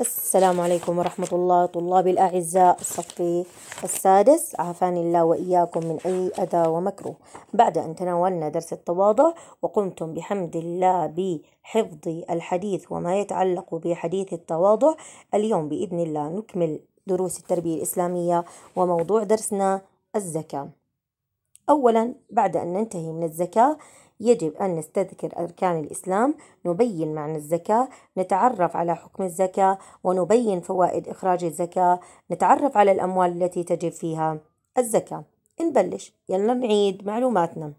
السلام عليكم ورحمة الله طلابي الأعزاء الصف السادس عافاني الله وإياكم من أي أذى ومكروه بعد أن تناولنا درس التواضع وقمتم بحمد الله بحفظ الحديث وما يتعلق بحديث التواضع اليوم بإذن الله نكمل دروس التربية الإسلامية وموضوع درسنا الزكاة أولا بعد أن ننتهي من الزكاة يجب أن نستذكر أركان الإسلام نبين معنى الزكاة نتعرف على حكم الزكاة ونبين فوائد إخراج الزكاة نتعرف على الأموال التي تجب فيها الزكاة نبلش يلا نعيد معلوماتنا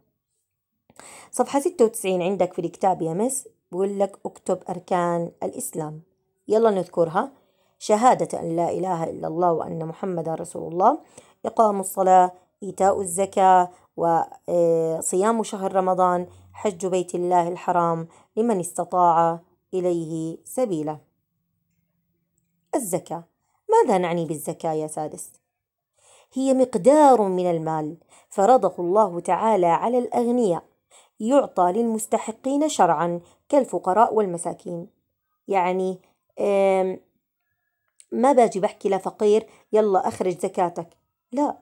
صفحة 96 عندك في الكتاب يا مس بقول لك اكتب أركان الإسلام يلا نذكرها شهادة أن لا إله إلا الله وأن محمد رسول الله إقام الصلاة إيتاء الزكاة وصيام آه، شهر رمضان حج بيت الله الحرام لمن استطاع إليه سبيلا الزكاة ماذا نعني بالزكاة يا سادس؟ هي مقدار من المال فرضه الله تعالى على الأغنياء يعطى للمستحقين شرعا كالفقراء والمساكين يعني ما باجي بحكي لفقير يلا أخرج زكاتك لا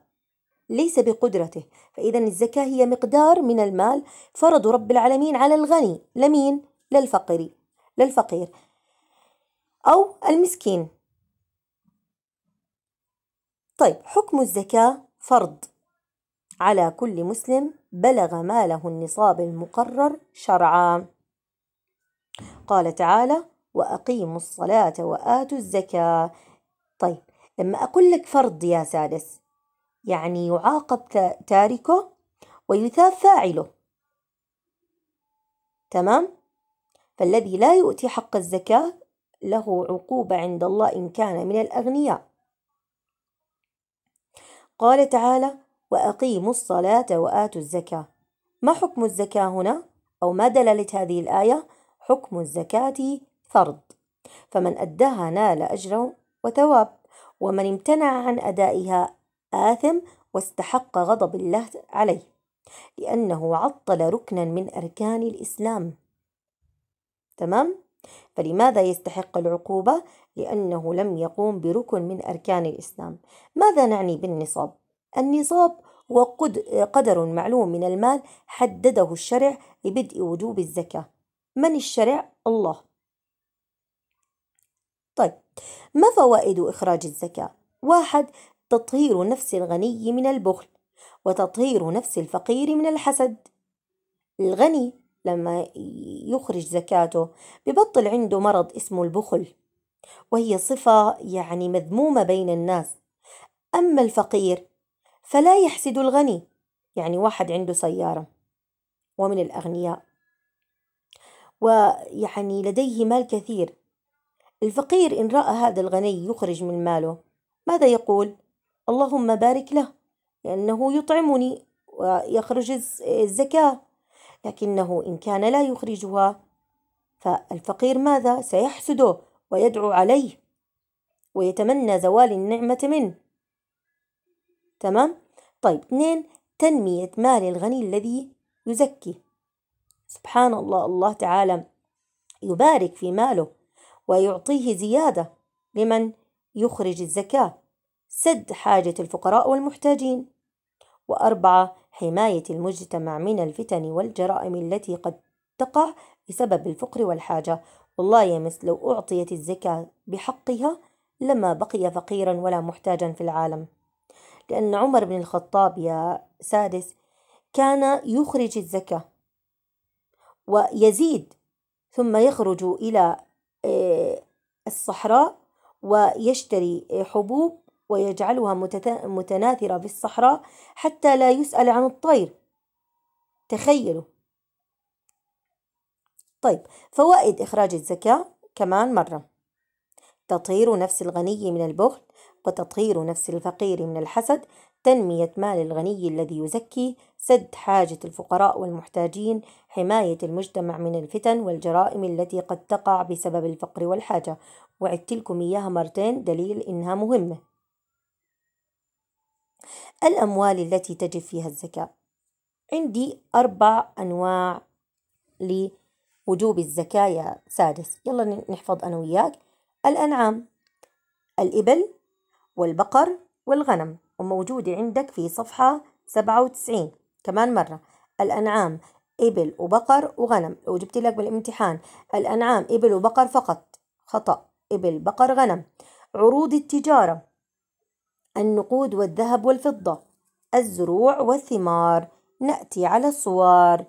ليس بقدرته فإذا الزكاة هي مقدار من المال فرض رب العالمين على الغني لمين؟ للفقير للفقير أو المسكين طيب حكم الزكاة فرض على كل مسلم بلغ ماله النصاب المقرر شرعا قال تعالى وأقيموا الصلاة وآتوا الزكاة طيب لما أقول لك فرض يا سادس يعني يعاقب تاركه ويثاب فاعله تمام فالذي لا يؤتي حق الزكاة له عقوبة عند الله إن كان من الأغنياء قال تعالى وأقيموا الصلاة وآتوا الزكاة ما حكم الزكاة هنا؟ أو ما دلالة هذه الآية؟ حكم الزكاة فرض فمن أداها نال أجره وثواب ومن امتنع عن أدائها آثم واستحق غضب الله عليه لأنه عطل ركنا من أركان الإسلام تمام؟ فلماذا يستحق العقوبة؟ لأنه لم يقوم بركن من أركان الإسلام ماذا نعني بالنصاب؟ النصاب هو قدر معلوم من المال حدده الشرع لبدء وجوب الزكاة من الشرع؟ الله طيب ما فوائد إخراج الزكاة؟ واحد تطهير نفس الغني من البخل وتطهير نفس الفقير من الحسد الغني لما يخرج زكاته ببطل عنده مرض اسمه البخل وهي صفة يعني مذمومة بين الناس أما الفقير فلا يحسد الغني يعني واحد عنده سيارة ومن الأغنياء ويعني لديه مال كثير الفقير إن رأى هذا الغني يخرج من ماله ماذا يقول؟ اللهم بارك له لأنه يطعمني ويخرج الزكاة لكنه إن كان لا يخرجها فالفقير ماذا سيحسده ويدعو عليه ويتمنى زوال النعمة منه تمام طيب اثنين تنمية مال الغني الذي يزكي سبحان الله الله تعالى يبارك في ماله ويعطيه زيادة لمن يخرج الزكاة سد حاجة الفقراء والمحتاجين وأربعة حماية المجتمع من الفتن والجرائم التي قد تقع بسبب الفقر والحاجة والله يا مس لو أعطيت الزكاة بحقها لما بقي فقيرا ولا محتاجا في العالم لأن عمر بن الخطاب يا سادس كان يخرج الزكاة ويزيد ثم يخرج إلى آه، الصحراء ويشتري حبوب ويجعلها متناثرة في الصحراء حتى لا يسأل عن الطير تخيلوا طيب فوائد إخراج الزكاة كمان مرة تطهير نفس الغني من البخل وتطهير نفس الفقير من الحسد تنمية مال الغني الذي يزكي سد حاجة الفقراء والمحتاجين حماية المجتمع من الفتن والجرائم التي قد تقع بسبب الفقر والحاجة وعدت لكم إياها مرتين دليل إنها مهمة الأموال التي تجب فيها الزكاة عندي أربع أنواع لوجوب الزكاة يا سادس يلا نحفظ أنا وياك الأنعام الإبل والبقر والغنم وموجودة عندك في صفحة 97 كمان مرة الأنعام إبل وبقر وغنم لو جبت لك بالامتحان الأنعام إبل وبقر فقط خطأ إبل بقر غنم عروض التجارة النقود والذهب والفضة الزروع والثمار نأتي على الصور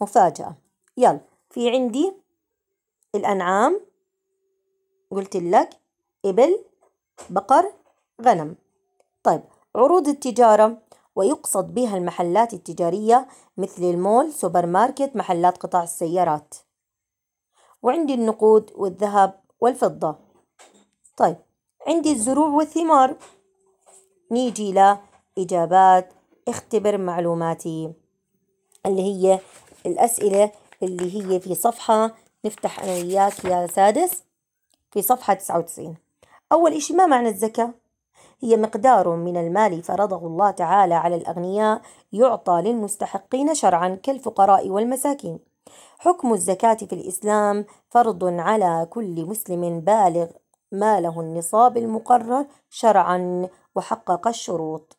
مفاجأة يلا في عندي الأنعام قلت لك إبل بقر غنم طيب عروض التجارة ويقصد بها المحلات التجارية مثل المول سوبر ماركت محلات قطع السيارات وعندي النقود والذهب والفضة طيب عندي الزروع والثمار نيجي لإجابات اختبر معلوماتي اللي هي الأسئلة اللي هي في صفحة نفتح أنا وياك يا سادس في صفحة 99 أول إشي ما معنى الزكاة؟ هي مقدار من المال فرضه الله تعالى على الأغنياء يعطى للمستحقين شرعا كالفقراء والمساكين حكم الزكاة في الإسلام فرض على كل مسلم بالغ ما له النصاب المقرر شرعا وحقق الشروط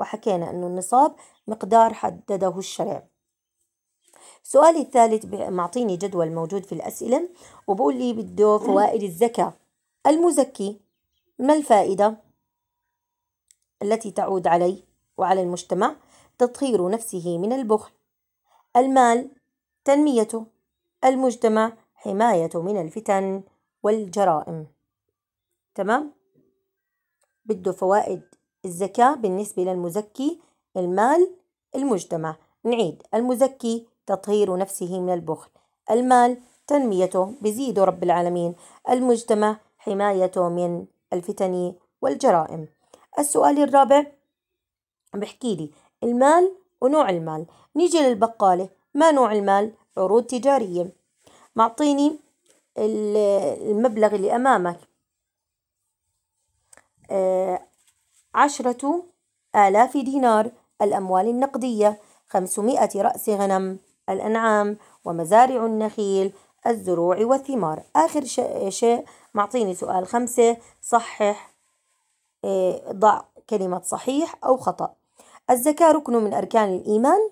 وحكينا أن النصاب مقدار حدده الشرع سؤالي الثالث معطيني جدول موجود في الأسئلة وبقول لي بده فوائد الزكاة المزكي ما الفائدة التي تعود علي وعلى المجتمع تطهير نفسه من البخل المال تنميته المجتمع حمايته من الفتن والجرائم تمام بده فوائد الزكاة بالنسبة للمزكي المال المجتمع نعيد المزكي تطهير نفسه من البخل المال تنميته بزيده رب العالمين المجتمع حمايته من الفتن والجرائم السؤال الرابع بحكي لي المال ونوع المال نيجي للبقالة ما نوع المال عروض تجارية معطيني المبلغ اللي أمامك آه، عشرة آلاف دينار الأموال النقدية خمسمائة رأس غنم الأنعام ومزارع النخيل الزروع والثمار آخر شيء معطيني سؤال خمسة صحح آه، ضع كلمة صحيح أو خطأ الزكاة ركن من أركان الإيمان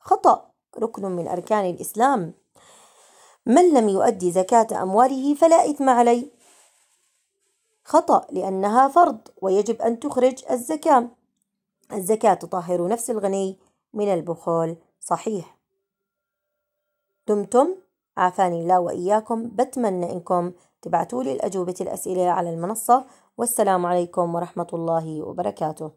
خطأ ركن من أركان الإسلام من لم يؤدي زكاة أمواله فلا إثم عليه خطأ لأنها فرض ويجب أن تخرج الزكاة الزكاة تطهر نفس الغني من البخول صحيح دمتم عافاني الله وإياكم بتمنى إنكم تبعتوا لي الأجوبة الأسئلة على المنصة والسلام عليكم ورحمة الله وبركاته